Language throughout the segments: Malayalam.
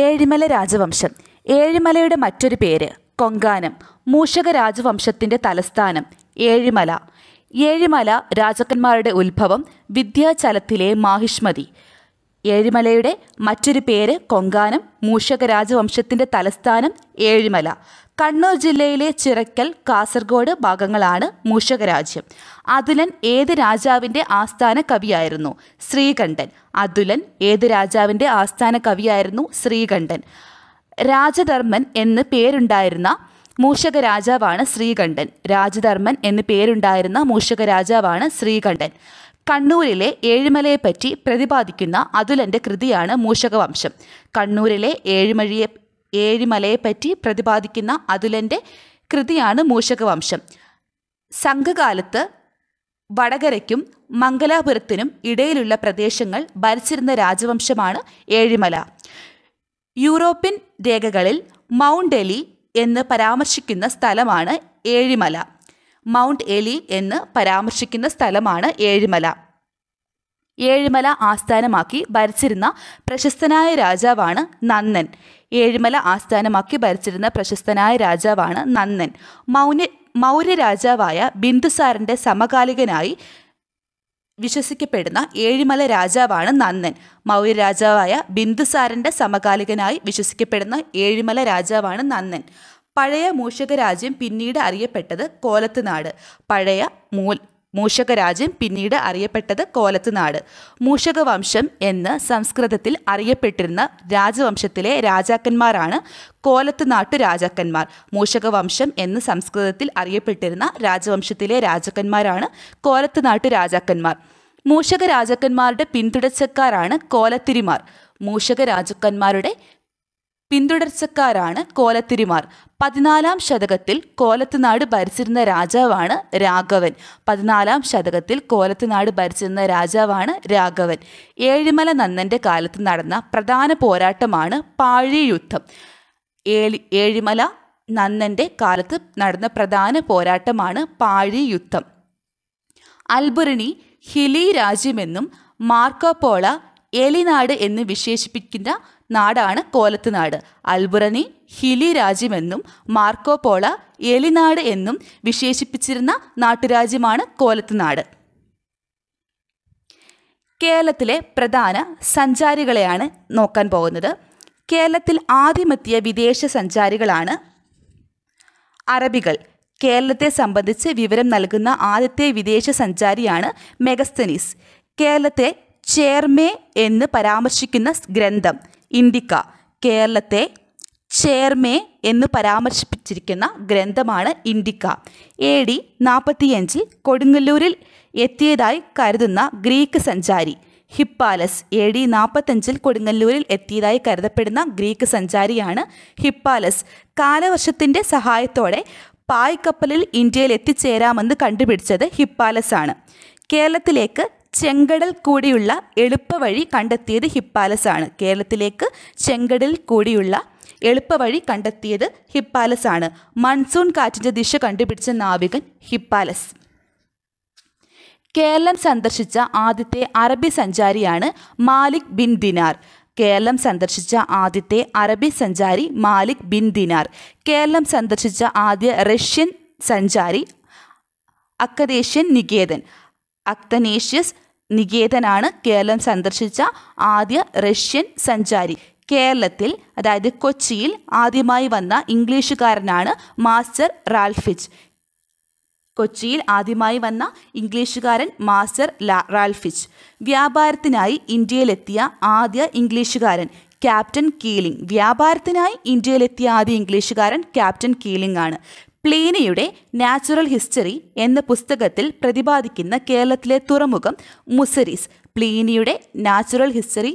ഏഴിമല രാജവംശം ഏഴിമലയുടെ മറ്റൊരു പേര് കൊങ്കാനം മൂഷക രാജവംശത്തിൻ്റെ തലസ്ഥാനം ഏഴിമല ഏഴിമല രാജാക്കന്മാരുടെ ഉത്ഭവം വിദ്യാചലത്തിലെ മാഹിഷ്മതി ഏഴിമലയുടെ മറ്റൊരു പേര് കൊങ്കാനം മൂഷക രാജവംശത്തിൻ്റെ തലസ്ഥാനം ഏഴിമല കണ്ണൂർ ജില്ലയിലെ ചിറക്കൽ കാസർഗോഡ് ഭാഗങ്ങളാണ് മൂഷകരാജ്യം അതുലൻ ഏത് രാജാവിൻ്റെ ആസ്ഥാന കവിയായിരുന്നു ശ്രീകണ്ഠൻ അതുലൻ ഏത് രാജാവിൻ്റെ ആസ്ഥാന കവിയായിരുന്നു ശ്രീകണ്ഠൻ രാജധർമ്മൻ എന്ന് പേരുണ്ടായിരുന്ന മൂഷക രാജാവാണ് ശ്രീകണ്ഠൻ രാജധർമ്മൻ എന്ന് പേരുണ്ടായിരുന്ന മൂഷക രാജാവാണ് ശ്രീകണ്ഠൻ കണ്ണൂരിലെ ഏഴിമലയെപ്പറ്റി പ്രതിപാദിക്കുന്ന അതുലൻ്റെ കൃതിയാണ് മൂഷകവംശം കണ്ണൂരിലെ ഏഴിമഴിയെ ഏഴിമലയെപ്പറ്റി പ്രതിപാദിക്കുന്ന അതുലൻ്റെ കൃതിയാണ് മൂഷകവംശം സംഘകാലത്ത് വടകരയ്ക്കും മംഗലാപുരത്തിനും ഇടയിലുള്ള പ്രദേശങ്ങൾ ഭരിച്ചിരുന്ന രാജവംശമാണ് ഏഴിമല യൂറോപ്യൻ രേഖകളിൽ മൗണ്ട് എലി എന്ന് പരാമർശിക്കുന്ന സ്ഥലമാണ് ഏഴിമല മൗണ്ട് എലി എന്ന് പരാമർശിക്കുന്ന സ്ഥലമാണ് ഏഴിമല ഏഴിമല ആസ്ഥാനമാക്കി ഭരിച്ചിരുന്ന പ്രശസ്തനായ രാജാവാണ് നന്ദൻ ഏഴിമല ആസ്ഥാനമാക്കി ഭരിച്ചിരുന്ന പ്രശസ്തനായ രാജാവാണ് നന്ദൻ മൗന മൗര്യ രാജാവായ ബിന്ദുസാരൻ്റെ സമകാലികനായി വിശ്വസിക്കപ്പെടുന്ന ഏഴിമല രാജാവാണ് നന്ദൻ മൗര്യ രാജാവായ ബിന്ദുസാരൻ്റെ സമകാലികനായി വിശ്വസിക്കപ്പെടുന്ന ഏഴിമല രാജാവാണ് നന്ദൻ പഴയ മൂഷക രാജ്യം പിന്നീട് അറിയപ്പെട്ടത് കോലത്തുനാട് പഴയ മൂൽ മൂഷക രാജ്യം പിന്നീട് അറിയപ്പെട്ടത് കോലത്തുനാട് മൂഷകവംശം വംശം എന്ന് സംസ്കൃതത്തിൽ അറിയപ്പെട്ടിരുന്ന രാജവംശത്തിലെ രാജാക്കന്മാരാണ് കോലത്തുനാട്ടു രാജാക്കന്മാർ മൂഷകവംശം എന്ന് സംസ്കൃതത്തിൽ അറിയപ്പെട്ടിരുന്ന രാജവംശത്തിലെ രാജാക്കന്മാരാണ് കോലത്തുനാട്ടു രാജാക്കന്മാർ മൂഷക രാജാക്കന്മാരുടെ പിന്തുടച്ചക്കാരാണ് കോലത്തിരിമാർ മൂഷക രാജാക്കന്മാരുടെ പിന്തുടർച്ചക്കാരാണ് കോലത്തിരിമാർ പതിനാലാം ശതകത്തിൽ കോലത്തുനാട് ഭരിച്ചിരുന്ന രാജാവാണ് രാഘവൻ പതിനാലാം ശതകത്തിൽ കോലത്തുനാട് ഭരിച്ചിരുന്ന രാജാവാണ് രാഘവൻ ഏഴിമല നന്നൻ്റെ കാലത്ത് നടന്ന പ്രധാന പോരാട്ടമാണ് പാഴി യുദ്ധം ഏഴി ഏഴിമല നന്നൻ്റെ കാലത്ത് നടന്ന പ്രധാന പോരാട്ടമാണ് പാഴി യുദ്ധം അൽബുരണി ഹിലി രാജ്യമെന്നും മാർക്കോപോള എലിനാട് എന്ന് വിശേഷിപ്പിക്കുന്ന നാടാണ് കോലത്തുനാട് അൽബുറനി ഹിലി രാജ്യമെന്നും മാർക്കോ പോള എലിനാട് എന്നും വിശേഷിപ്പിച്ചിരുന്ന നാട്ടുരാജ്യമാണ് കോലത്തുനാട് കേരളത്തിലെ പ്രധാന സഞ്ചാരികളെയാണ് നോക്കാൻ പോകുന്നത് കേരളത്തിൽ ആദ്യമെത്തിയ വിദേശ സഞ്ചാരികളാണ് അറബികൾ കേരളത്തെ സംബന്ധിച്ച് വിവരം നൽകുന്ന ആദ്യത്തെ വിദേശ സഞ്ചാരിയാണ് മെഗസ്തനീസ് കേരളത്തെ ചേർമേ എന്ന് പരാമർശിക്കുന്ന ഗ്രന്ഥം ഇൻഡിക്ക കേരളത്തെ ചേർമേ എന്ന് പരാമർശിപ്പിച്ചിരിക്കുന്ന ഗ്രന്ഥമാണ് ഇൻഡിക്ക എ ഡി നാൽപ്പത്തിയഞ്ചിൽ കൊടുങ്ങല്ലൂരിൽ എത്തിയതായി കരുതുന്ന ഗ്രീക്ക് സഞ്ചാരി ഹിപ്പാലസ് എ ഡി നാൽപ്പത്തഞ്ചിൽ കൊടുങ്ങല്ലൂരിൽ എത്തിയതായി കരുതപ്പെടുന്ന ഗ്രീക്ക് സഞ്ചാരിയാണ് ഹിപ്പാലസ് കാലവർഷത്തിൻ്റെ സഹായത്തോടെ പായ്ക്കപ്പലിൽ ഇന്ത്യയിൽ എത്തിച്ചേരാമെന്ന് കണ്ടുപിടിച്ചത് ഹിപ്പാലസ് ആണ് കേരളത്തിലേക്ക് ചെങ്കടൽ കൂടിയുള്ള എളുപ്പവഴി കണ്ടെത്തിയത് ഹിപ്പാലസ് ആണ് കേരളത്തിലേക്ക് ചെങ്കടൽ കൂടിയുള്ള എളുപ്പവഴി കണ്ടെത്തിയത് ഹിപ്പാലസ് ആണ് മൺസൂൺ കാറ്റിൻ്റെ ദിശ കണ്ടുപിടിച്ച നാവികൻ ഹിപ്പാലസ് കേരളം സന്ദർശിച്ച ആദ്യത്തെ അറബി സഞ്ചാരിയാണ് മാലിക് ബിൻ ദിനാർ കേരളം സന്ദർശിച്ച ആദ്യത്തെ അറബി സഞ്ചാരി മാലിക് ബിൻ ദിനാർ കേരളം സന്ദർശിച്ച ആദ്യ റഷ്യൻ സഞ്ചാരി അക്കദേശൻ നികേതൻ അക്തനേഷ്യസ് നികേതനാണ് കേരളം സന്ദർശിച്ച ആദ്യ റഷ്യൻ സഞ്ചാരി കേരളത്തിൽ അതായത് കൊച്ചിയിൽ ആദ്യമായി വന്ന ഇംഗ്ലീഷുകാരനാണ് മാസ്റ്റർ റാൽഫിച്ച് കൊച്ചിയിൽ ആദ്യമായി വന്ന ഇംഗ്ലീഷുകാരൻ മാസ്റ്റർ റാൽഫിച്ച് വ്യാപാരത്തിനായി ഇന്ത്യയിലെത്തിയ ആദ്യ ഇംഗ്ലീഷുകാരൻ ക്യാപ്റ്റൻ കീലിംഗ് വ്യാപാരത്തിനായി ഇന്ത്യയിലെത്തിയ ആദ്യ ഇംഗ്ലീഷുകാരൻ ക്യാപ്റ്റൻ കീലിംഗ് ആണ് പ്ലീനിയുടെ നാച്ചുറൽ ഹിസ്റ്ററി എന്ന പുസ്തകത്തിൽ പ്രതിപാദിക്കുന്ന കേരളത്തിലെ തുറമുഖം മുസരീസ് പ്ലീനിയുടെ നാച്ചുറൽ ഹിസ്റ്ററി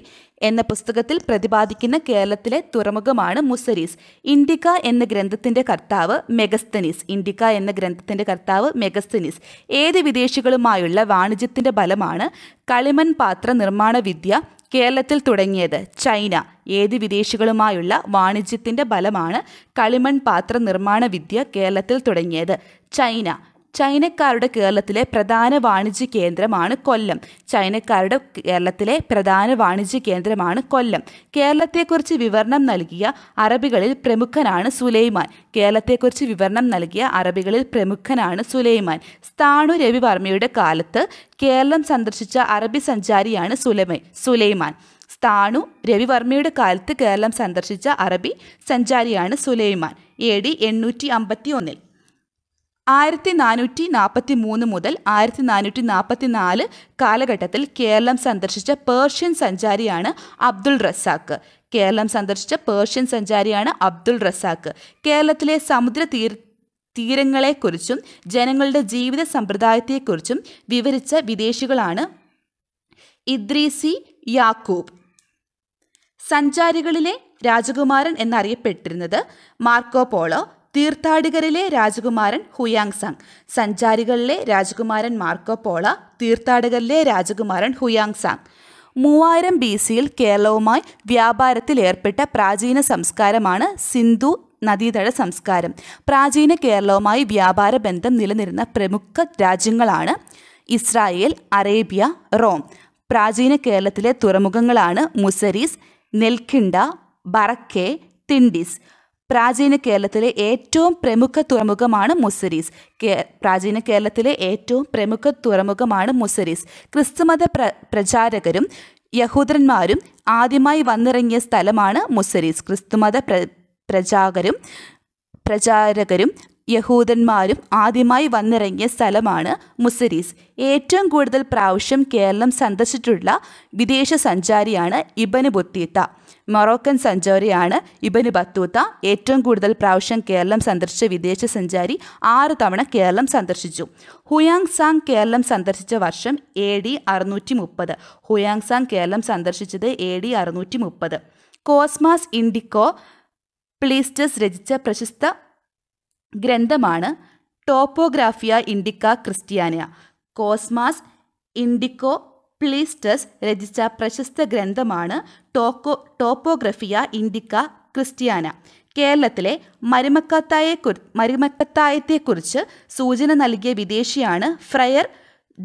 എന്ന പുസ്തകത്തിൽ പ്രതിപാദിക്കുന്ന കേരളത്തിലെ തുറമുഖമാണ് മുസരീസ് ഇൻഡിക്ക എന്ന ഗ്രന്ഥത്തിൻ്റെ കർത്താവ് മെഗസ്തനീസ് ഇൻഡിക്ക എന്ന ഗ്രന്ഥത്തിൻ്റെ കർത്താവ് മെഗസ്തനീസ് ഏത് വിദേശികളുമായുള്ള വാണിജ്യത്തിൻ്റെ ഫലമാണ് കളിമൺ പാത്ര നിർമ്മാണ വിദ്യ കേരളത്തിൽ തുടങ്ങിയത് ചൈന ഏത് വിദേശികളുമായുള്ള വാണിജ്യത്തിൻ്റെ ഫലമാണ് കളിമൺ പാത്ര നിർമ്മാണ വിദ്യ കേരളത്തിൽ തുടങ്ങിയത് ചൈന ചൈനക്കാരുടെ കേരളത്തിലെ പ്രധാന വാണിജ്യ കേന്ദ്രമാണ് കൊല്ലം ചൈനക്കാരുടെ കേരളത്തിലെ പ്രധാന വാണിജ്യ കേന്ദ്രമാണ് കൊല്ലം കേരളത്തെക്കുറിച്ച് വിവരണം നൽകിയ അറബികളിൽ പ്രമുഖനാണ് സുലൈമാൻ കേരളത്തെക്കുറിച്ച് വിവരണം നൽകിയ അറബികളിൽ പ്രമുഖനാണ് സുലൈമാൻ സ്ഥാണു രവിവർമ്മയുടെ കാലത്ത് കേരളം സന്ദർശിച്ച അറബി സഞ്ചാരിയാണ് സുലൈമ സുലൈമാൻ സ്ഥാണു രവിവർമ്മയുടെ കാലത്ത് കേരളം സന്ദർശിച്ച അറബി സഞ്ചാരിയാണ് സുലൈമാൻ എ ഡി എണ്ണൂറ്റി അമ്പത്തി ഒന്നിൽ ആയിരത്തി നാനൂറ്റി നാൽപ്പത്തി മൂന്ന് മുതൽ ആയിരത്തി നാനൂറ്റി നാൽപ്പത്തി നാല് കാലഘട്ടത്തിൽ കേരളം സന്ദർശിച്ച പേർഷ്യൻ സഞ്ചാരിയാണ് അബ്ദുൾ റസാഖ് കേരളം സന്ദർശിച്ച പേർഷ്യൻ സഞ്ചാരിയാണ് അബ്ദുൾ റസാഖ് കേരളത്തിലെ സമുദ്ര തീര തീരങ്ങളെക്കുറിച്ചും ജനങ്ങളുടെ ജീവിത സമ്പ്രദായത്തെക്കുറിച്ചും വിവരിച്ച വിദേശികളാണ് ഇദ്രീസി യാക്കൂബ് സഞ്ചാരികളിലെ രാജകുമാരൻ എന്നറിയപ്പെട്ടിരുന്നത് മാർക്കോ പോളോ തീർത്ഥാടകരിലെ രാജകുമാരൻ ഹുയാങ് സംഗ് സഞ്ചാരികളിലെ രാജകുമാരൻ മാർക്കോ പോള തീർത്ഥാടകരിലെ രാജകുമാരൻ ഹുയാങ് സാങ് മൂവായിരം ബി സിയിൽ കേരളവുമായി വ്യാപാരത്തിൽ ഏർപ്പെട്ട പ്രാചീന സംസ്കാരമാണ് സിന്ധു നദീതട സംസ്കാരം പ്രാചീന കേരളവുമായി വ്യാപാര ബന്ധം നിലനിരുന്ന പ്രമുഖ രാജ്യങ്ങളാണ് ഇസ്രായേൽ അറേബ്യ റോം പ്രാചീന കേരളത്തിലെ തുറമുഖങ്ങളാണ് മുസരീസ് നെൽഖിണ്ട ബറക്കെ തിണ്ടിസ് പ്രാചീന കേരളത്തിലെ ഏറ്റവും പ്രമുഖ തുറമുഖമാണ് മുസരീസ് പ്രാചീന കേരളത്തിലെ ഏറ്റവും പ്രമുഖ തുറമുഖമാണ് മുസരീസ് ക്രിസ്തുമത പ്ര പ്രചാരകരും യഹൂദന്മാരും ആദ്യമായി വന്നിറങ്ങിയ സ്ഥലമാണ് മുസരീസ് ക്രിസ്തുമത പ്ര പ്രചാകരും പ്രചാരകരും യഹൂദന്മാരും ആദ്യമായി വന്നിറങ്ങിയ സ്ഥലമാണ് മുസരീസ് ഏറ്റവും കൂടുതൽ പ്രാവശ്യം കേരളം സന്ദർശിച്ചിട്ടുള്ള വിദേശ സഞ്ചാരിയാണ് ഇബന് ബുത്തീത്ത മൊറോക്കൻ സഞ്ചാരിയാണ് ഇബന് ബത്തൂത്ത ഏറ്റവും കൂടുതൽ പ്രാവശ്യം കേരളം സന്ദർശിച്ച വിദേശ സഞ്ചാരി ആറ് തവണ കേരളം സന്ദർശിച്ചു ഹുയാങ് സാങ് കേരളം സന്ദർശിച്ച വർഷം എ ഡി അറുന്നൂറ്റി മുപ്പത് ഹുയാങ് സാങ് കേരളം സന്ദർശിച്ചത് എ ഡി അറുന്നൂറ്റി മുപ്പത് കോസ്മാസ് ഇൻഡിക്കോ പ്ലീസ്റ്റസ് രചിച്ച പ്രശസ്ത ഗ്രന്ഥമാണ് Topographia Indica Christiana Cosmas Indicopleustes രചിച്ച പ്രശസ്ത ഗ്രന്ഥമാണ് ടോക്കോ ടോപ്പോഗ്രഫിയ ഇൻഡിക്ക ക്രിസ്ത്യാന കേരളത്തിലെ മരുമക്കത്തായെ മരുമക്കത്തായത്തെക്കുറിച്ച് സൂചന നൽകിയ വിദേശിയാണ് ഫ്രയർ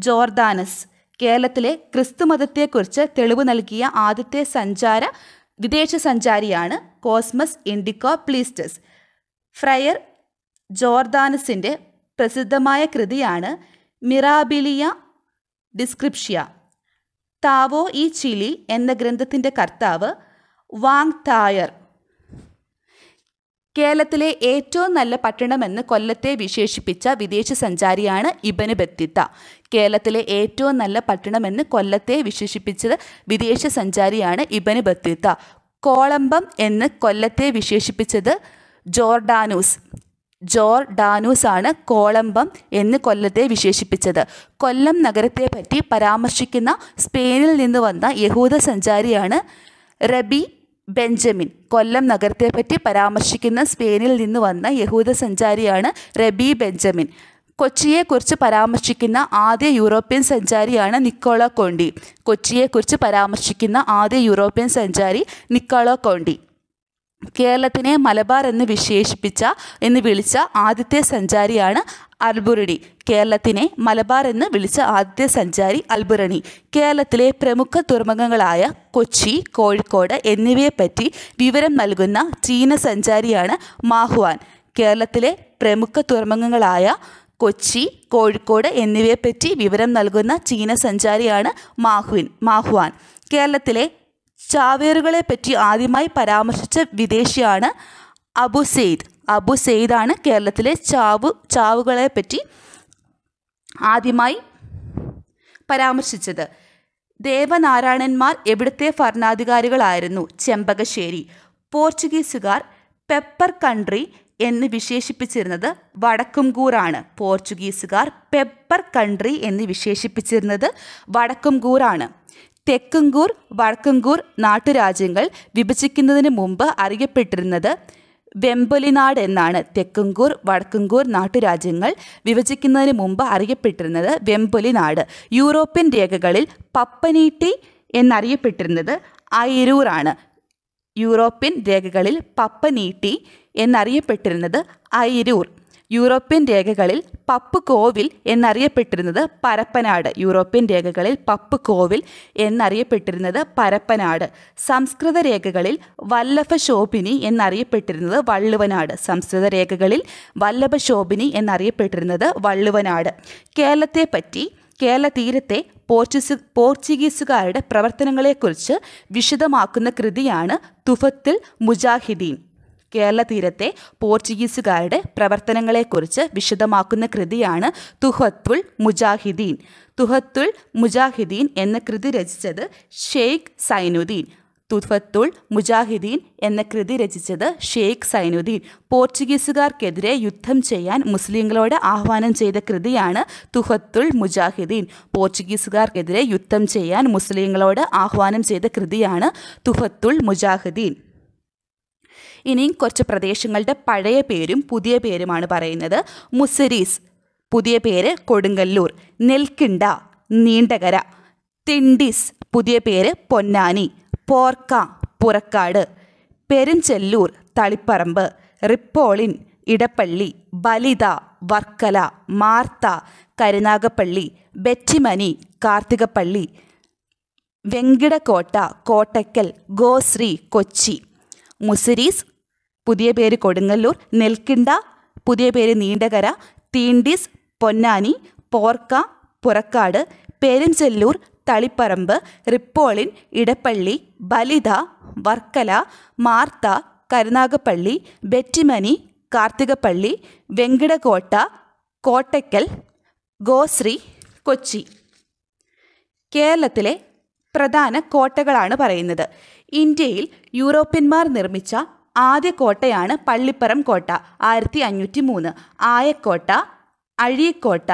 ജോർദാനസ് കേരളത്തിലെ ക്രിസ്തുമതത്തെക്കുറിച്ച് തെളിവ് നൽകിയ ആദ്യത്തെ സഞ്ചാര വിദേശ സഞ്ചാരിയാണ് കോസ്മസ് ഇൻഡിക്കോ പ്ലീസ്റ്റസ് ഫ്രയർ ജോർദാനസിൻ്റെ പ്രസിദ്ധമായ കൃതിയാണ് മിറാബിലിയ ഡിസ്ക്രിപ്ഷ്യ താവോ ഈ ചിലി എന്ന ഗ്രന്ഥത്തിൻ്റെ കർത്താവ് വാങ് തായർ കേരളത്തിലെ ഏറ്റവും നല്ല പട്ടണമെന്ന് കൊല്ലത്തെ വിശേഷിപ്പിച്ച വിദേശ സഞ്ചാരിയാണ് ഇബന് ബത്തിത്ത കേരളത്തിലെ ഏറ്റവും നല്ല പട്ടണമെന്ന് കൊല്ലത്തെ വിശേഷിപ്പിച്ചത് വിദേശ സഞ്ചാരിയാണ് ഇബന് ബത്തിത്ത കോളമ്പം എന്ന് കൊല്ലത്തെ വിശേഷിപ്പിച്ചത് ജോർഡാനൂസ് ജോർഡാനൂസാണ് കോളംബം എന്ന് കൊല്ലത്തെ വിശേഷിപ്പിച്ചത് കൊല്ലം നഗരത്തെ പറ്റി പരാമർശിക്കുന്ന സ്പെയിനിൽ നിന്ന് വന്ന യഹൂദ സഞ്ചാരിയാണ് റബി ബെഞ്ചമിൻ കൊല്ലം നഗരത്തെ പറ്റി പരാമർശിക്കുന്ന സ്പെയിനിൽ നിന്ന് വന്ന യഹൂദ സഞ്ചാരിയാണ് റബി ബെഞ്ചമിൻ കൊച്ചിയെക്കുറിച്ച് പരാമർശിക്കുന്ന ആദ്യ യൂറോപ്യൻ സഞ്ചാരിയാണ് നിക്കോളോ കോണ്ടി കൊച്ചിയെക്കുറിച്ച് പരാമർശിക്കുന്ന ആദ്യ യൂറോപ്യൻ സഞ്ചാരി നിക്കോളോ കോണ്ടി കേരളത്തിനെ മലബാർ എന്ന് വിശേഷിപ്പിച്ച എന്ന് വിളിച്ച ആദ്യത്തെ സഞ്ചാരിയാണ് അൽബുരണി കേരളത്തിനെ മലബാർ എന്ന് വിളിച്ച ആദ്യ സഞ്ചാരി അൽബുരണി കേരളത്തിലെ പ്രമുഖ തുറമുഖങ്ങളായ കൊച്ചി കോഴിക്കോട് എന്നിവയെപ്പറ്റി വിവരം നൽകുന്ന ചീന സഞ്ചാരിയാണ് മാഹുവാൻ കേരളത്തിലെ പ്രമുഖ തുറമുഖങ്ങളായ കൊച്ചി കോഴിക്കോട് എന്നിവയെപ്പറ്റി വിവരം നൽകുന്ന ചീന സഞ്ചാരിയാണ് മാഹുവിൻ മാഹുവാൻ കേരളത്തിലെ ചാവേറുകളെ പറ്റി ആദ്യമായി പരാമർശിച്ച വിദേശിയാണ് അബു സെയ്ദ് അബു സെയ്ദാണ് കേരളത്തിലെ ചാവു ചാവുകളെ പറ്റി ആദ്യമായി പരാമർശിച്ചത് ദേവനാരായണന്മാർ എവിടുത്തെ ഭരണാധികാരികളായിരുന്നു ചെമ്പകശ്ശേരി പോർച്ചുഗീസുകാർ പെപ്പർ കൺട്രി എന്ന് വിശേഷിപ്പിച്ചിരുന്നത് വടക്കുംകൂറാണ് പോർച്ചുഗീസുകാർ പെപ്പർ കൺട്രി എന്ന് വിശേഷിപ്പിച്ചിരുന്നത് വടക്കുംകൂറാണ് തെക്കുംകൂർ വടക്കുംകൂർ നാട്ടുരാജ്യങ്ങൾ വിഭജിക്കുന്നതിന് മുമ്പ് അറിയപ്പെട്ടിരുന്നത് വെമ്പലിനാട് എന്നാണ് തെക്കുംകൂർ വടക്കുംകൂർ നാട്ടുരാജ്യങ്ങൾ വിഭജിക്കുന്നതിന് മുമ്പ് അറിയപ്പെട്ടിരുന്നത് വെമ്പലിനാട് യൂറോപ്യൻ രേഖകളിൽ പപ്പനീട്ടി എന്നറിയപ്പെട്ടിരുന്നത് അയിരൂറാണ് യൂറോപ്യൻ രേഖകളിൽ പപ്പനീട്ടി എന്നറിയപ്പെട്ടിരുന്നത് ഐരൂർ യൂറോപ്യൻ രേഖകളിൽ പപ്പ് കോവിൽ എന്നറിയപ്പെട്ടിരുന്നത് പരപ്പനാട് യൂറോപ്യൻ രേഖകളിൽ പപ്പ് കോവിൽ എന്നറിയപ്പെട്ടിരുന്നത് പരപ്പനാട് സംസ്കൃത രേഖകളിൽ വല്ലഭ ശോഭിനി എന്നറിയപ്പെട്ടിരുന്നത് വള്ളുവനാട് സംസ്കൃത രേഖകളിൽ വല്ലഭ ശോഭിനി എന്നറിയപ്പെട്ടിരുന്നത് വള്ളുവനാട് കേരളത്തെ പറ്റി കേരള തീരത്തെ പോർച്ചുഗീസ് പോർച്ചുഗീസുകാരുടെ പ്രവർത്തനങ്ങളെക്കുറിച്ച് വിശദമാക്കുന്ന കൃതിയാണ് തുഫത്തിൽ മുജാഹിദീൻ കേരള തീരത്തെ പോർച്ചുഗീസുകാരുടെ പ്രവർത്തനങ്ങളെക്കുറിച്ച് വിശദമാക്കുന്ന കൃതിയാണ് തുഹത്തുൽ മുജാഹിദീൻ തുഹത്തുൽ മുജാഹിദീൻ എന്ന കൃതി രചിച്ചത് ഷെയ്ഖ് സൈനുദ്ദീൻ തുഫത്തുൾ മുജാഹിദീൻ എന്ന കൃതി രചിച്ചത് ഷെയ്ഖ് സൈനുദ്ദീൻ പോർച്ചുഗീസുകാർക്കെതിരെ യുദ്ധം ചെയ്യാൻ മുസ്ലിങ്ങളോട് ആഹ്വാനം ചെയ്ത കൃതിയാണ് തുഹത്തുൽ മുജാഹിദീൻ പോർച്ചുഗീസുകാർക്കെതിരെ യുദ്ധം ചെയ്യാൻ മുസ്ലിങ്ങളോട് ആഹ്വാനം ചെയ്ത കൃതിയാണ് തുഹത്തുൽ മുജാഹിദീൻ ഇനിയും കുറച്ച് പ്രദേശങ്ങളുടെ പഴയ പേരും പുതിയ പേരുമാണ് പറയുന്നത് മുസരീസ് പുതിയ പേര് കൊടുങ്ങല്ലൂർ നെൽക്കിണ്ട നീണ്ടകര തിണ്ടിസ് പുതിയ പേര് Ponnani Porca Purakkad Perumchellur Thaliparamba Ripolin Edappally Balita Varkala Martha Karunagappally Bettimani Karthikappally Venkitakotta Kottakkal Goshree Kochi Muziris പുതിയ പേര് കൊടുങ്ങല്ലൂർ നെൽക്കിണ്ട പുതിയ പേര് Neendakara Tyndis Ponnani Porca Purakkad Perumchellur Thaliparamba Ripolin Edappally Balita Varkala Martha Karunagappally Bettimani Karthikappally Venkitakotta Kottakkal Goshree Kochi കേരളത്തിലെ പ്രധാന കോട്ടകളാണ് പറയുന്നത് ഇന്ത്യയിൽ യൂറോപ്യന്മാർ നിർമ്മിച്ച ആദ്യ കോട്ടയാണ് പള്ളിപ്പറം കോട്ട ആയിരത്തി അഞ്ഞൂറ്റി മൂന്ന് ആയക്കോട്ട അഴീക്കോട്ട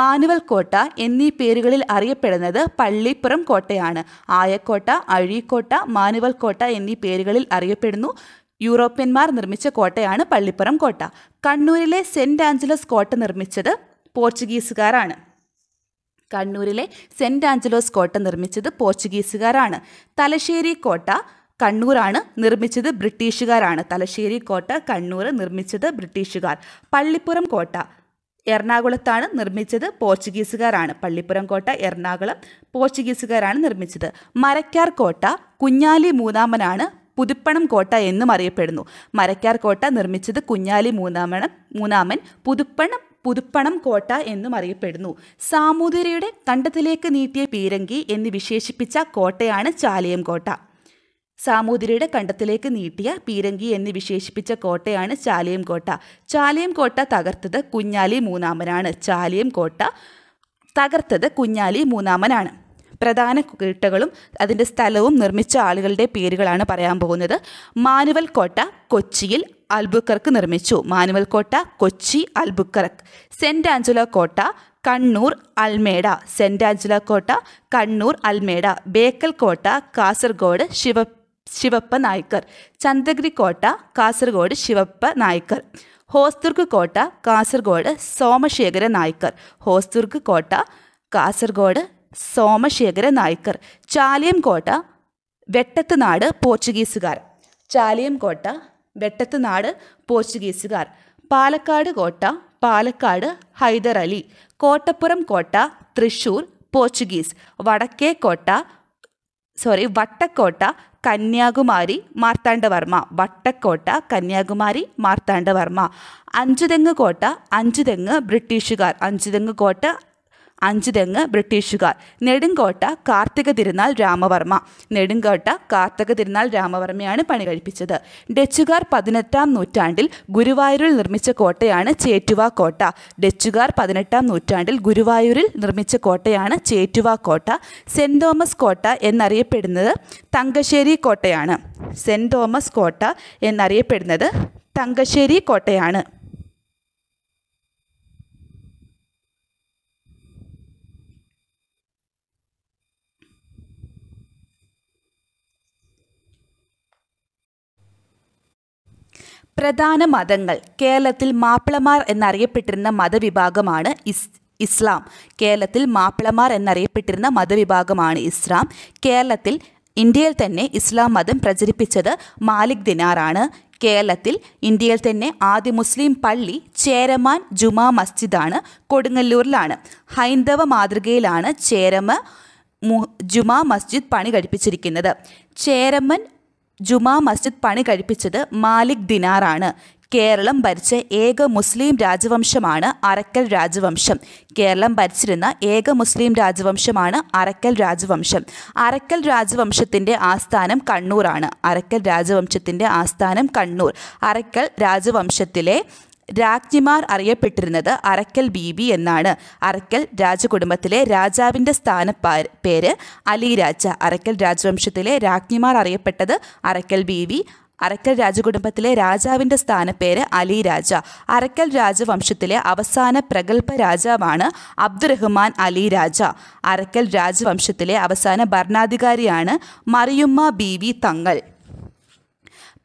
മാനുവൽ കോട്ട എന്നീ പേരുകളിൽ അറിയപ്പെടുന്നത് പള്ളിപ്പുറം കോട്ടയാണ് ആയക്കോട്ട അഴീക്കോട്ട മാനുവൽ കോട്ട എന്നീ പേരുകളിൽ അറിയപ്പെടുന്നു യൂറോപ്യന്മാർ നിർമ്മിച്ച കോട്ടയാണ് പള്ളിപ്പുറം കോട്ട കണ്ണൂരിലെ സെൻറ് ആഞ്ചലസ് കോട്ട നിർമ്മിച്ചത് പോർച്ചുഗീസുകാരാണ് കണ്ണൂരിലെ സെൻറ് ആഞ്ചലോസ് കോട്ട നിർമ്മിച്ചത് പോർച്ചുഗീസുകാരാണ് തലശ്ശേരി കോട്ട കണ്ണൂരാണ് നിർമ്മിച്ചത് ബ്രിട്ടീഷുകാരാണ് തലശ്ശേരി കോട്ട കണ്ണൂർ നിർമ്മിച്ചത് ബ്രിട്ടീഷുകാർ പള്ളിപ്പുറം കോട്ട എറണാകുളത്താണ് നിർമ്മിച്ചത് പോർച്ചുഗീസുകാരാണ് പള്ളിപ്പുറം കോട്ട എറണാകുളം പോർച്ചുഗീസുകാരാണ് നിർമ്മിച്ചത് മരക്കാർ കോട്ട കുഞ്ഞാലി മൂന്നാമനാണ് പുതുപ്പണം കോട്ട എന്നും അറിയപ്പെടുന്നു മരക്കാർ കോട്ട നിർമ്മിച്ചത് കുഞ്ഞാലി മൂന്നാമണം മൂന്നാമൻ പുതുപ്പണം പുതുപ്പണം കോട്ട എന്നും അറിയപ്പെടുന്നു സാമൂതിരിയുടെ കണ്ടത്തിലേക്ക് നീട്ടിയ പീരങ്കി എന്ന് വിശേഷിപ്പിച്ച കോട്ടയാണ് ചാലിയം കോട്ട സാമൂതിരിയുടെ കണ്ടത്തിലേക്ക് നീട്ടിയ പീരങ്കി എന്ന് വിശേഷിപ്പിച്ച കോട്ടയാണ് ചാലിയം കോട്ട ചാലിയം കോട്ട തകർത്തത് കുഞ്ഞാലി മൂന്നാമനാണ് ചാലിയം കോട്ട തകർത്തത് കുഞ്ഞാലി മൂന്നാമനാണ് പ്രധാന കോട്ടകളും അതിൻ്റെ സ്ഥലവും നിർമ്മിച്ച ആളുകളുടെ പേരുകളാണ് പറയാൻ പോകുന്നത് മാനുവൽ കോട്ട കൊച്ചിയിൽ അൽബുക്കർക്ക് നിർമ്മിച്ചു മാനുവൽ കോട്ട കൊച്ചി അൽബുക്കർക്ക് സെൻറ്റ് ആഞ്ചലോ കോട്ട കണ്ണൂർ അൽമേഡ സെൻറ്റ് ആഞ്ചലോ കോട്ട കണ്ണൂർ അൽമേഡ ബേക്കൽ കോട്ട കാസർഗോഡ് ശിവ ശിവപ്പ നായ്ക്കർ ചന്ദഗിരി കോട്ട കാസർഗോഡ് ശിവപ്പ നായ്ക്കർ ഹോസ്ദുർഗ് കോട്ട കാസർഗോഡ് സോമശേഖര നായ്ക്കർ ഹോസ്ദുർഗ് കോട്ട കാസർഗോഡ് സോമശേഖര നായ്ക്കർ ചാലിയം കോട്ട വെട്ടത്തുനാട് പോർച്ചുഗീസുകാർ ചാലിയം കോട്ട വെട്ടത്തുനാട് പോർച്ചുഗീസുകാർ പാലക്കാട് കോട്ട പാലക്കാട് ഹൈദർ അലി കോട്ടപ്പുറം കോട്ട തൃശ്ശൂർ പോർച്ചുഗീസ് വടക്കേ കോട്ട സോറി വട്ടക്കോട്ട കന്യാകുമാരി മാർത്താണ്ഡവർമ്മ വട്ടക്കോട്ട കന്യാകുമാരി മാർത്താണ്ഡവർമ്മ അഞ്ചുതെങ്ങ് കോട്ട അഞ്ചുതെങ്ങ് ബ്രിട്ടീഷുകാർ അഞ്ചുതെങ്ങ് കോട്ട അഞ്ചു തെങ്ങ് ബ്രിട്ടീഷുകാർ നെടുങ്കോട്ട കാർത്തിക തിരുനാൾ രാമവർമ്മ നെടുങ്കോട്ട കാർത്തിക തിരുനാൾ രാമവർമ്മയാണ് പണി കഴിപ്പിച്ചത് ഡച്ചുകാർ പതിനെട്ടാം നൂറ്റാണ്ടിൽ ഗുരുവായൂരിൽ നിർമ്മിച്ച കോട്ടയാണ് ചേറ്റുവ കോട്ട ഡച്ചുകാർ പതിനെട്ടാം നൂറ്റാണ്ടിൽ ഗുരുവായൂരിൽ നിർമ്മിച്ച കോട്ടയാണ് ചേറ്റുവ കോട്ട സെൻറ് തോമസ് കോട്ട എന്നറിയപ്പെടുന്നത് തങ്കശ്ശേരി കോട്ടയാണ് സെൻറ് തോമസ് കോട്ട എന്നറിയപ്പെടുന്നത് തങ്കശ്ശേരി കോട്ടയാണ് പ്രധാന മതങ്ങൾ കേരളത്തിൽ മാപ്പിളമാർ എന്നറിയപ്പെട്ടിരുന്ന മതവിഭാഗമാണ് ഇസ് ഇസ്ലാം കേരളത്തിൽ മാപ്പിളമാർ എന്നറിയപ്പെട്ടിരുന്ന മതവിഭാഗമാണ് ഇസ്ലാം കേരളത്തിൽ ഇന്ത്യയിൽ തന്നെ ഇസ്ലാം മതം പ്രചരിപ്പിച്ചത് മാലിക് ദിനാറാണ് കേരളത്തിൽ ഇന്ത്യയിൽ തന്നെ ആദ്യ മുസ്ലിം പള്ളി ചേരമാൻ ജുമാ മസ്ജിദാണ് കൊടുങ്ങല്ലൂരിലാണ് ഹൈന്ദവ മാതൃകയിലാണ് ചേരമ ജുമാ മസ്ജിദ് പണി കഴിപ്പിച്ചിരിക്കുന്നത് ചേരമ്മൻ ജുമാ മസ്ജിദ് പണി കഴിപ്പിച്ചത് മാലിക് ദിനാറാണ് കേരളം ഭരിച്ച ഏക മുസ്ലിം രാജവംശമാണ് അറക്കൽ രാജവംശം കേരളം ഭരിച്ചിരുന്ന ഏക മുസ്ലിം രാജവംശമാണ് അറക്കൽ രാജവംശം അറക്കൽ രാജവംശത്തിൻ്റെ ആസ്ഥാനം കണ്ണൂറാണ് അറക്കൽ രാജവംശത്തിൻ്റെ ആസ്ഥാനം കണ്ണൂർ അറക്കൽ രാജവംശത്തിലെ രാജ്ഞിമാർ അറിയപ്പെട്ടിരുന്നത് അറക്കൽ ബീബി എന്നാണ് അറക്കൽ രാജകുടുംബത്തിലെ രാജാവിൻ്റെ സ്ഥാന പേര് അലി രാജ അറക്കൽ രാജവംശത്തിലെ രാജ്ഞിമാർ അറിയപ്പെട്ടത് അറക്കൽ ബീവി അറക്കൽ രാജകുടുംബത്തിലെ രാജാവിൻ്റെ സ്ഥാനപ്പേര് അലി രാജ അറക്കൽ രാജവംശത്തിലെ അവസാന പ്രഗത്ഭ രാജാവാണ് അബ്ദുറഹ്മാൻ അലി രാജ അറക്കൽ രാജവംശത്തിലെ അവസാന ഭരണാധികാരിയാണ് മറിയുമ്മ ബീവി തങ്ങൾ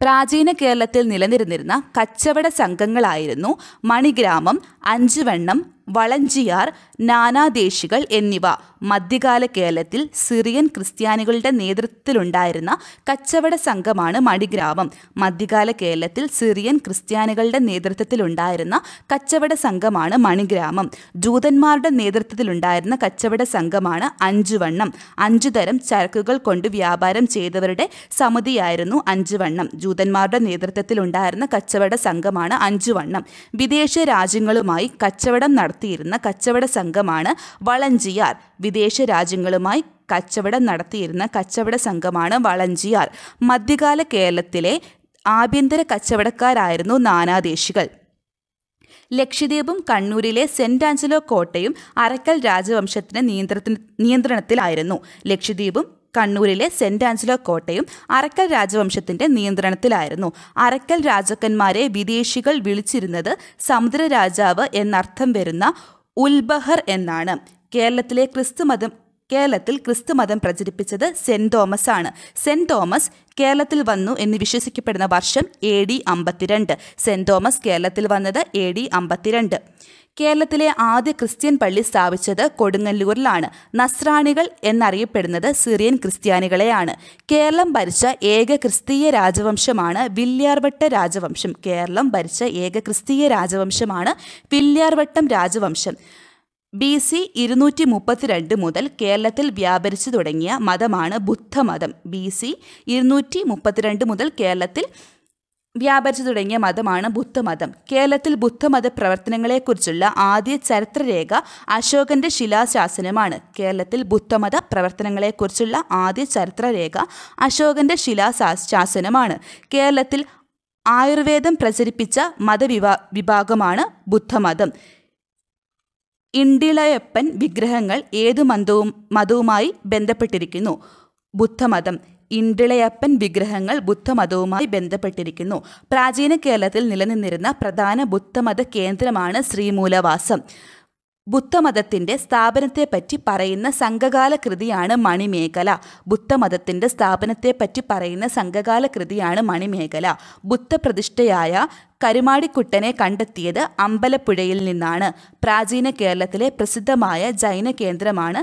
പ്രാചീന കേരളത്തിൽ നിലനിന്നിരുന്ന കച്ചവട സംഘങ്ങളായിരുന്നു മണിഗ്രാമം അഞ്ചുവണ്ണം വളഞ്ചിയാർ നാനാദേശികൾ എന്നിവ മധ്യകാല കേരളത്തിൽ സിറിയൻ ക്രിസ്ത്യാനികളുടെ നേതൃത്വത്തിലുണ്ടായിരുന്ന കച്ചവട സംഘമാണ് മടിഗ്രാമം മധ്യകാല കേരളത്തിൽ സിറിയൻ ക്രിസ്ത്യാനികളുടെ നേതൃത്വത്തിലുണ്ടായിരുന്ന കച്ചവട സംഘമാണ് മണിഗ്രാമം ജൂതന്മാരുടെ നേതൃത്വത്തിലുണ്ടായിരുന്ന കച്ചവട സംഘമാണ് അഞ്ചുവണ്ണം അഞ്ചു തരം ചരക്കുകൾ കൊണ്ട് വ്യാപാരം ചെയ്തവരുടെ സമിതിയായിരുന്നു അഞ്ചുവണ്ണം ജൂതന്മാരുടെ നേതൃത്വത്തിലുണ്ടായിരുന്ന കച്ചവട സംഘമാണ് അഞ്ചുവണ്ണം വിദേശ രാജ്യങ്ങളുമായി കച്ചവടം നടത്തി നടത്തിയിരുന്ന കച്ചവട സംഘമാണ് വളഞ്ചിയാർ വിദേശ രാജ്യങ്ങളുമായി കച്ചവടം നടത്തിയിരുന്ന കച്ചവട സംഘമാണ് വളഞ്ചിയാർ മധ്യകാല കേരളത്തിലെ ആഭ്യന്തര കച്ചവടക്കാരായിരുന്നു നാനാദേശികൾ ലക്ഷദ്വീപും കണ്ണൂരിലെ സെന്റ് ആഞ്ചലോ കോട്ടയും അറക്കൽ രാജവംശത്തിന് നിയന്ത്രണത്തിലായിരുന്നു ലക്ഷദ്വീപും കണ്ണൂരിലെ സെന്റ് ആഞ്ചലോ കോട്ടയും അറക്കൽ രാജവംശത്തിന്റെ നിയന്ത്രണത്തിലായിരുന്നു അറക്കൽ രാജാക്കന്മാരെ വിദേശികൾ വിളിച്ചിരുന്നത് സമുദ്ര രാജാവ് എന്നർത്ഥം വരുന്ന ഉൽബഹർ എന്നാണ് കേരളത്തിലെ ക്രിസ്തുമതം കേരളത്തിൽ ക്രിസ്തുമതം പ്രചരിപ്പിച്ചത് സെന്റ് തോമസ് ആണ് സെന്റ് തോമസ് കേരളത്തിൽ വന്നു എന്ന് വിശ്വസിക്കപ്പെടുന്ന വർഷം എ ഡി അമ്പത്തിരണ്ട് സെന്റ് തോമസ് കേരളത്തിൽ വന്നത് എ ഡി അമ്പത്തിരണ്ട് കേരളത്തിലെ ആദ്യ ക്രിസ്ത്യൻ പള്ളി സ്ഥാപിച്ചത് കൊടുങ്ങല്ലൂരിലാണ് നസ്രാണികൾ എന്നറിയപ്പെടുന്നത് സിറിയൻ ക്രിസ്ത്യാനികളെയാണ് കേരളം ഭരിച്ച ഏക ക്രിസ്തീയ രാജവംശമാണ് വില്യാർവട്ട രാജവംശം കേരളം ഭരിച്ച ഏക ക്രിസ്തീയ രാജവംശമാണ് വില്യാർവട്ടം രാജവംശം ബി സി ഇരുന്നൂറ്റി മുപ്പത്തിരണ്ട് മുതൽ കേരളത്തിൽ വ്യാപരിച്ചു തുടങ്ങിയ മതമാണ് ബുദ്ധമതം ബി സി ഇരുന്നൂറ്റി മുപ്പത്തിരണ്ട് മുതൽ കേരളത്തിൽ വ്യാപരിച്ചു തുടങ്ങിയ മതമാണ് ബുദ്ധമതം കേരളത്തിൽ ബുദ്ധമത പ്രവർത്തനങ്ങളെക്കുറിച്ചുള്ള ആദ്യ ചരിത്രരേഖ അശോകന്റെ ശിലാശാസനമാണ് കേരളത്തിൽ ബുദ്ധമത പ്രവർത്തനങ്ങളെക്കുറിച്ചുള്ള ആദ്യ ചരിത്രരേഖ അശോകന്റെ ശിലാശാസനമാണ് കേരളത്തിൽ ആയുർവേദം പ്രചരിപ്പിച്ച മതവിഭാ വിഭാഗമാണ് ബുദ്ധമതം ഇണ്ടിളയപ്പൻ വിഗ്രഹങ്ങൾ ഏതു മതവും മതവുമായി ബന്ധപ്പെട്ടിരിക്കുന്നു ബുദ്ധമതം ഇണ്ടിളയപ്പൻ വിഗ്രഹങ്ങൾ ബുദ്ധമതവുമായി ബന്ധപ്പെട്ടിരിക്കുന്നു പ്രാചീന കേരളത്തിൽ നിലനിന്നിരുന്ന പ്രധാന ബുദ്ധമത കേന്ദ്രമാണ് ശ്രീമൂലവാസം ബുദ്ധമതത്തിൻ്റെ സ്ഥാപനത്തെപ്പറ്റി പറയുന്ന സംഘകാല കൃതിയാണ് മണിമേഖല ബുദ്ധമതത്തിൻ്റെ സ്ഥാപനത്തെപ്പറ്റി പറയുന്ന സംഘകാല കൃതിയാണ് മണിമേഖല ബുദ്ധപ്രതിഷ്ഠയായ കരുമാടിക്കുട്ടനെ കണ്ടെത്തിയത് അമ്പലപ്പുഴയിൽ നിന്നാണ് പ്രാചീന കേരളത്തിലെ പ്രസിദ്ധമായ ജൈന കേന്ദ്രമാണ്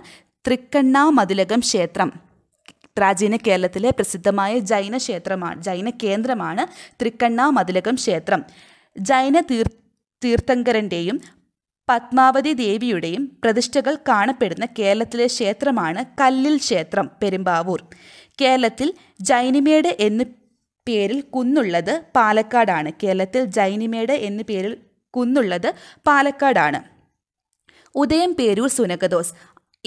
തൃക്കണ്ണാമതിലകം ക്ഷേത്രം പ്രാചീന കേരളത്തിലെ പ്രസിദ്ധമായ ജൈന ക്ഷേത്രമാണ് ജൈന കേന്ദ്രമാണ് തൃക്കണ്ണ മതിലകം ക്ഷേത്രം ജൈന തീർ തീർത്ഥങ്കരൻ്റെയും പത്മാവതി ദേവിയുടെയും പ്രതിഷ്ഠകൾ കാണപ്പെടുന്ന കേരളത്തിലെ ക്ഷേത്രമാണ് കല്ലിൽ ക്ഷേത്രം പെരുമ്പാവൂർ കേരളത്തിൽ ജൈനിമേട് എന്ന പേരിൽ കുന്നുള്ളത് പാലക്കാടാണ് കേരളത്തിൽ ജൈനിമേട് എന്ന പേരിൽ കുന്നുള്ളത് പാലക്കാടാണ് ഉദയം പേരൂർ സുനകദോസ്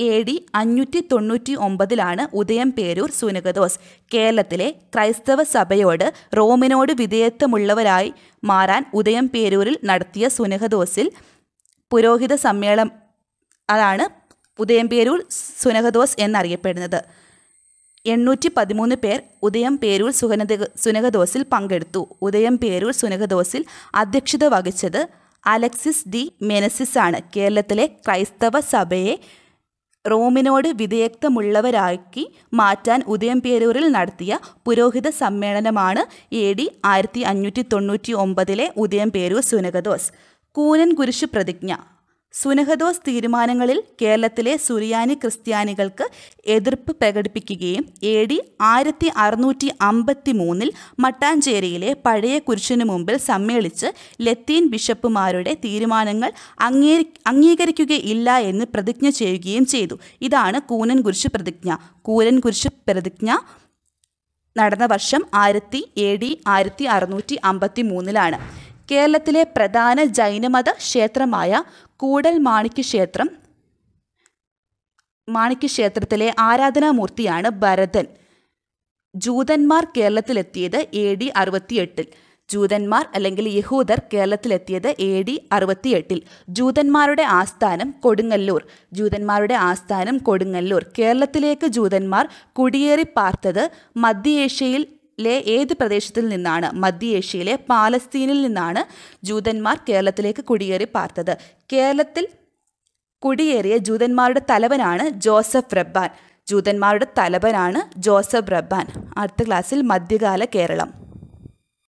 എ ഡി അഞ്ഞൂറ്റി തൊണ്ണൂറ്റി ഒമ്പതിലാണ് ഉദയംപേരൂർ സുനഗദോസ് കേരളത്തിലെ ക്രൈസ്തവ സഭയോട് റോമിനോട് വിധേയത്വമുള്ളവരായി മാറാൻ ഉദയംപേരൂരിൽ നടത്തിയ സുനഹദോസിൽ പുരോഹിത സമ്മേളനം അതാണ് ഉദയംപേരൂർ സുനഹദോസ് എന്നറിയപ്പെടുന്നത് എണ്ണൂറ്റി പതിമൂന്ന് പേർ ഉദയം പേരൂർ സുഹനദ സുനഹദോസിൽ പങ്കെടുത്തു ഉദയം പേരൂർ സുനഹദോസിൽ അധ്യക്ഷത വഹിച്ചത് അലക്സിസ് ഡി മെനസിസ് ആണ് കേരളത്തിലെ ക്രൈസ്തവ സഭയെ റോമിനോട് വിധേയത്വമുള്ളവരാക്കി മാറ്റാൻ ഉദയംപേരൂരിൽ നടത്തിയ പുരോഹിത സമ്മേളനമാണ് എ ഡി ആയിരത്തി അഞ്ഞൂറ്റി തൊണ്ണൂറ്റി ഒമ്പതിലെ ഉദയംപേരൂർ സുനകദോസ് കൂനൻ കുരിശു പ്രതിജ്ഞ സുനഹദോസ് തീരുമാനങ്ങളിൽ കേരളത്തിലെ സുറിയാനി ക്രിസ്ത്യാനികൾക്ക് എതിർപ്പ് പ്രകടിപ്പിക്കുകയും എ ഡി ആയിരത്തി അറുന്നൂറ്റി അമ്പത്തി മൂന്നിൽ മട്ടാഞ്ചേരിയിലെ പഴയ കുരിശിനു മുമ്പിൽ സമ്മേളിച്ച് ലത്തീൻ ബിഷപ്പുമാരുടെ തീരുമാനങ്ങൾ അംഗീ അംഗീകരിക്കുകയില്ല എന്ന് പ്രതിജ്ഞ ചെയ്യുകയും ചെയ്തു ഇതാണ് കൂനൻ കുരിശ് പ്രതിജ്ഞ കൂനൻ കുരിശ് പ്രതിജ്ഞ നടന്ന വർഷം ആയിരത്തി എ ഡി ആയിരത്തി അറുന്നൂറ്റി അമ്പത്തി മൂന്നിലാണ് കേരളത്തിലെ പ്രധാന ജൈനമത ക്ഷേത്രമായ കൂടൽ മാണിക്യക്ഷേത്രം മാണിക്യക്ഷേത്രത്തിലെ ആരാധനാമൂർത്തിയാണ് ഭരതൻ ജൂതന്മാർ കേരളത്തിലെത്തിയത് എ ഡി അറുപത്തിയെട്ടിൽ ജൂതന്മാർ അല്ലെങ്കിൽ യഹൂദർ കേരളത്തിലെത്തിയത് എ ഡി അറുപത്തിയെട്ടിൽ ജൂതന്മാരുടെ ആസ്ഥാനം കൊടുങ്ങല്ലൂർ ജൂതന്മാരുടെ ആസ്ഥാനം കൊടുങ്ങല്ലൂർ കേരളത്തിലേക്ക് ജൂതന്മാർ കുടിയേറി പാർത്തത് മധ്യേഷ്യയിൽ ലെ ഏത് പ്രദേശത്തിൽ നിന്നാണ് മധ്യേഷ്യയിലെ പാലസ്തീനിൽ നിന്നാണ് ജൂതന്മാർ കേരളത്തിലേക്ക് കുടിയേറി പാർത്തത് കേരളത്തിൽ കുടിയേറിയ ജൂതന്മാരുടെ തലവനാണ് ജോസഫ് റബ്ബാൻ ജൂതന്മാരുടെ തലവനാണ് ജോസഫ് റബ്ബാൻ അടുത്ത ക്ലാസ്സിൽ മധ്യകാല കേരളം